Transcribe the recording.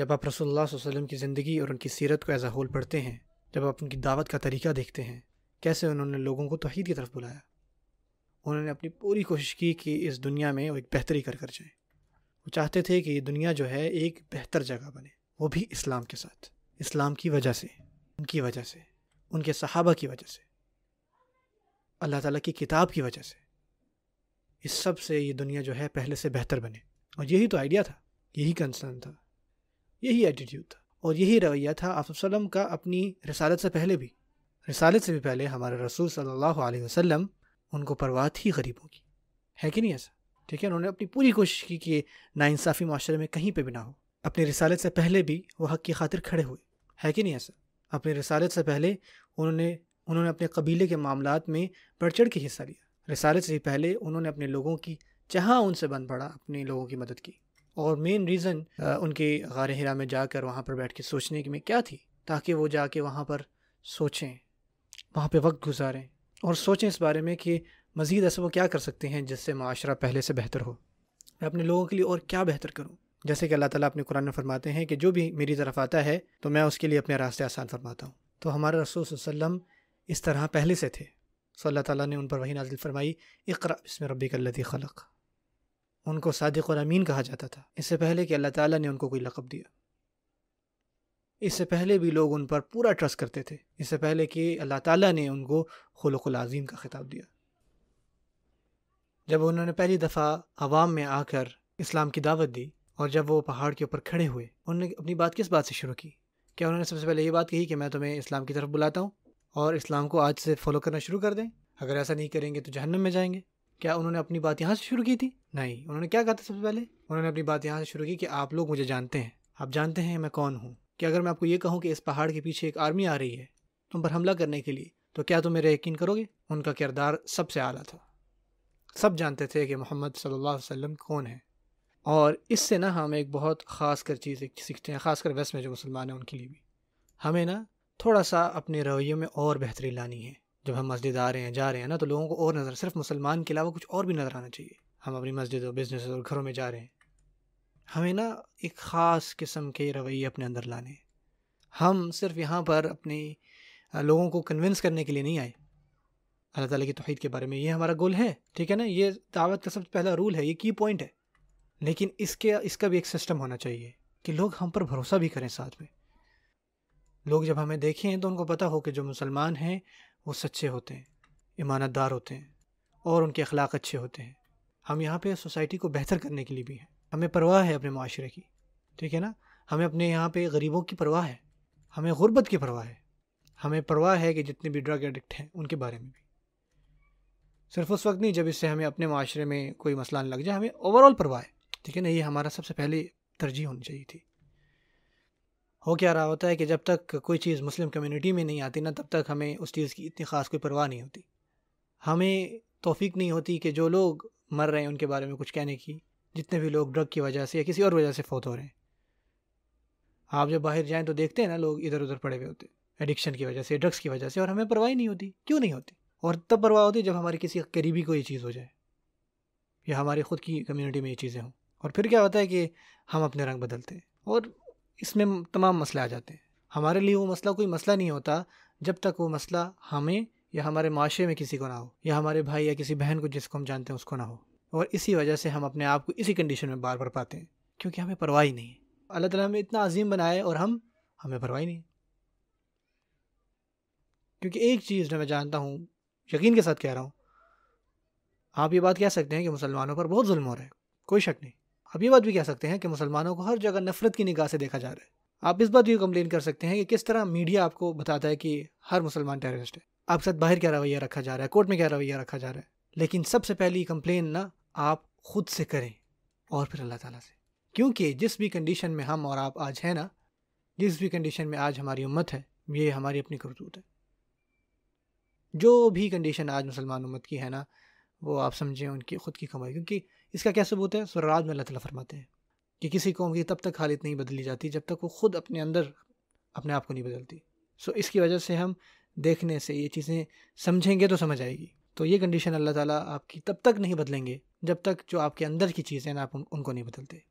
जब आप रसोल वसम की ज़िंदगी और उनकी सीरत को एज होल पढ़ते हैं जब आप उनकी दावत का तरीका देखते हैं कैसे उन्होंने लोगों को तोहहीद की तरफ बुलाया उन्होंने अपनी पूरी कोशिश की कि इस दुनिया में वो एक बेहतरी कर कर जाए वो चाहते थे कि ये दुनिया जो है एक बेहतर जगह बने वो भी इस्लाम के साथ इस्लाम की वजह से उनकी वजह से उनके सहाबा की वजह से अल्लाह ताला की किताब की वजह से इस सब से ये दुनिया जो है पहले से बेहतर बने और यही तो आइडिया था यही कंसर्न था यही एटीट्यूड था और यही रवैया था आप वसलम का अपनी रसालत से पहले भी रसालत से भी पहले हमारे रसूल सल्लल्लाहु अलैहि वसल्लम उनको परवाह थी गरीबों की है कि नहीं ऐसा ठीक है उन्होंने अपनी पूरी कोशिश की कि नाइंसाफ़ी माशरे में कहीं पर भी ना हो अपनी रसालत से पहले भी वो हक़ की खातिर खड़े हुए है कि नहीं ऐसा अपनी रसालत से पहले उन्होंने उन्होंने अपने कबीले के मामला में बढ़ चढ़ के हिस्सा लिया रसालत से पहले उन्होंने अपने लोगों की जहाँ उनसे बन पड़ा अपने लोगों की मदद की और मेन रीज़न उनकी गार हिरा में जाकर वहाँ पर बैठ के सोचने की में क्या थी ताकि वो जाके वहाँ पर सोचें वहाँ पर वक्त गुजारें और सोचें इस बारे में कि मज़ीद ऐसा वो क्या कर सकते हैं जिससे माशरा पहले से बेहतर हो मैं अपने लोगों के लिए और क्या बेहतर करूँ जैसे कि अल्लाह ताला अपने कुरान में फरमाते हैं कि जो भी मेरी तरफ आता है तो मैं उसके लिए अपने रास्ते आसान फरमाता हूँ तो हमारे रसूल वसम इस तरह पहले से थे सो अल्लाह ताली ने उन पर वही नाजिल फरमाई इकरा इसमें रबी कल्लती खलक उनको सादिक और अमीन कहा जाता था इससे पहले कि अल्लाह ताला ने उनको कोई लकब दिया इससे पहले भी लोग उन पर पूरा ट्रस्ट करते थे इससे पहले कि अल्लाह ताला ने उनको खलुकुल अजीम का खिताब दिया जब उन्होंने पहली दफ़ा आवाम में आकर इस्लाम की दावत दी और जब वो पहाड़ के ऊपर खड़े हुए उन्होंने अपनी बात किस बात से शुरू की क्या उन्होंने सबसे पहले ये बात कही कि मैं तुम्हें इस्लाम की तरफ बुलाता हूँ और इस्लाम को आज से फॉलो करना शुरू कर दें अगर ऐसा नहीं करेंगे तो जहन्नम में जाएंगे क्या उन्होंने अपनी बात यहाँ से शुरू की थी नहीं उन्होंने क्या कहा था सबसे पहले उन्होंने अपनी बात यहाँ से शुरू की कि आप लोग मुझे जानते हैं आप जानते हैं मैं कौन हूँ कि अगर मैं आपको ये कहूँ कि इस पहाड़ के पीछे एक आर्मी आ रही है तुम पर हमला करने के लिए तो क्या तुम मेरा यकीन करोगे उनका किरदार सबसे आला था सब जानते थे कि मोहम्मद सल्ला वसम कौन है और इससे ना हम एक बहुत ख़ास कर चीज़ सीखते हैं ख़ासकर वेस्ट में जो मुसलमान हैं उनके लिए भी हमें ना थोड़ा सा अपने रवैये में और बेहतरी लानी है जब हम मस्जिद आ रहे हैं जा रहे हैं ना तो लोगों को और नज़र सिर्फ मुसलमान के अलावा कुछ और भी नज़र आना चाहिए हम अपनी मस्जिद और बिजनेस और घरों में जा रहे हैं हमें ना एक ख़ास किस्म के रवैये अपने अंदर लाने हम सिर्फ यहाँ पर अपने लोगों को कन्विंस करने के लिए नहीं आए अल्लाह ताली की तोहद के बारे में ये हमारा गोल है ठीक है ना ये दावत का सबसे पहला रूल है ये की पॉइंट है लेकिन इसके इसका भी एक सिस्टम होना चाहिए कि लोग हम पर भरोसा भी करें साथ में लोग जब हमें देखें तो उनको पता हो कि जो मुसलमान हैं वो सच्चे होते हैं ईमानतदार होते हैं और उनके अखलाक अच्छे होते हैं हम यहाँ पे सोसाइटी को बेहतर करने के लिए भी हैं हमें परवाह है अपने माशरे की ठीक है ना हमें अपने यहाँ पे गरीबों की परवाह है हमें गुर्बत की परवाह है हमें परवाह है कि जितने भी ड्रग एडिक्ट हैं उनके बारे में भी सिर्फ उस वक्त नहीं जब इससे हमें अपने माशरे में कोई मसला लग जाए हमें ओवरऑल परवाह है ठीक है ना ये हमारा सबसे पहले तरजीह होनी चाहिए थी हो क्या रहा होता है कि जब तक कोई चीज़ मुस्लिम कम्युनिटी में नहीं आती ना तब तक हमें उस चीज़ की इतनी ख़ास कोई परवाह नहीं होती हमें तोफीक नहीं होती कि जो लोग मर रहे हैं उनके बारे में कुछ कहने की जितने भी लोग ड्रग की वजह से या किसी और वजह से फोत हो रहे हैं आप जब बाहर जाएं तो देखते हैं ना लोग इधर उधर पड़े हुए होते एडिक्शन की वजह से ड्रग्स की वजह से और हमें परवाह नहीं होती क्यों नहीं होती और तब परवाह होती जब हमारे किसी करीबी को ये चीज़ हो जाए या हमारी ख़ुद की कम्युनिटी में ये चीज़ें हों और फिर क्या होता है कि हम अपने रंग बदलते हैं और इसमें तमाम मसले आ जाते हैं हमारे लिए वो मसला कोई मसला नहीं होता जब तक वो मसला हमें या हमारे माशरे में किसी को ना हो या हमारे भाई या किसी बहन को जिसको हम जानते हैं उसको ना हो और इसी वजह से हम अपने आप को इसी कंडीशन में बार बार पाते हैं क्योंकि हमें परवाह ही नहीं अल्लाह ताला हमें इतना अजीम बनाए और हम हमें परवाह ही नहीं क्योंकि एक चीज़ जो मैं जानता हूँ यकीन के साथ कह रहा हूँ आप ये बात कह सकते हैं कि मुसलमानों पर बहुत जुल्म हो रहा है कोई शक नहीं आप ये बात भी कह सकते हैं कि मुसलमानों को हर जगह नफरत की निगाह से देखा जा रहा है आप इस बात भी कंप्लेन कर सकते हैं कि किस तरह मीडिया आपको बताता है कि हर मुसलमान टेररिस्ट है आपके साथ बाहर क्या रवैया रखा जा रहा है कोर्ट में क्या रवैया रखा जा रहा है लेकिन सबसे पहली कंप्लेन ना आप खुद से करें और फिर अल्लाह ताला से क्योंकि जिस भी कंडीशन में हम और आप आज हैं ना जिस भी कंडीशन में आज हमारी उम्मत है ये हमारी अपनी करतूत है जो भी कंडीशन आज मुसलमान उम्मत की है ना वो आप समझें उनकी ख़ुद की कमाई क्योंकि इसका क्या सबूत है स्वराज में अल्लाह ताला फरमाते हैं कि किसी कौम की तब तक हालत नहीं बदली जाती जब तक वो खुद अपने अंदर अपने आप को नहीं बदलती सो इसकी वजह से हम देखने से ये चीज़ें समझेंगे तो समझ आएगी तो ये कंडीशन अल्लाह ताला आपकी तब तक नहीं बदलेंगे जब तक जो आपके अंदर की चीज़ें ना आप उन, उनको नहीं बदलते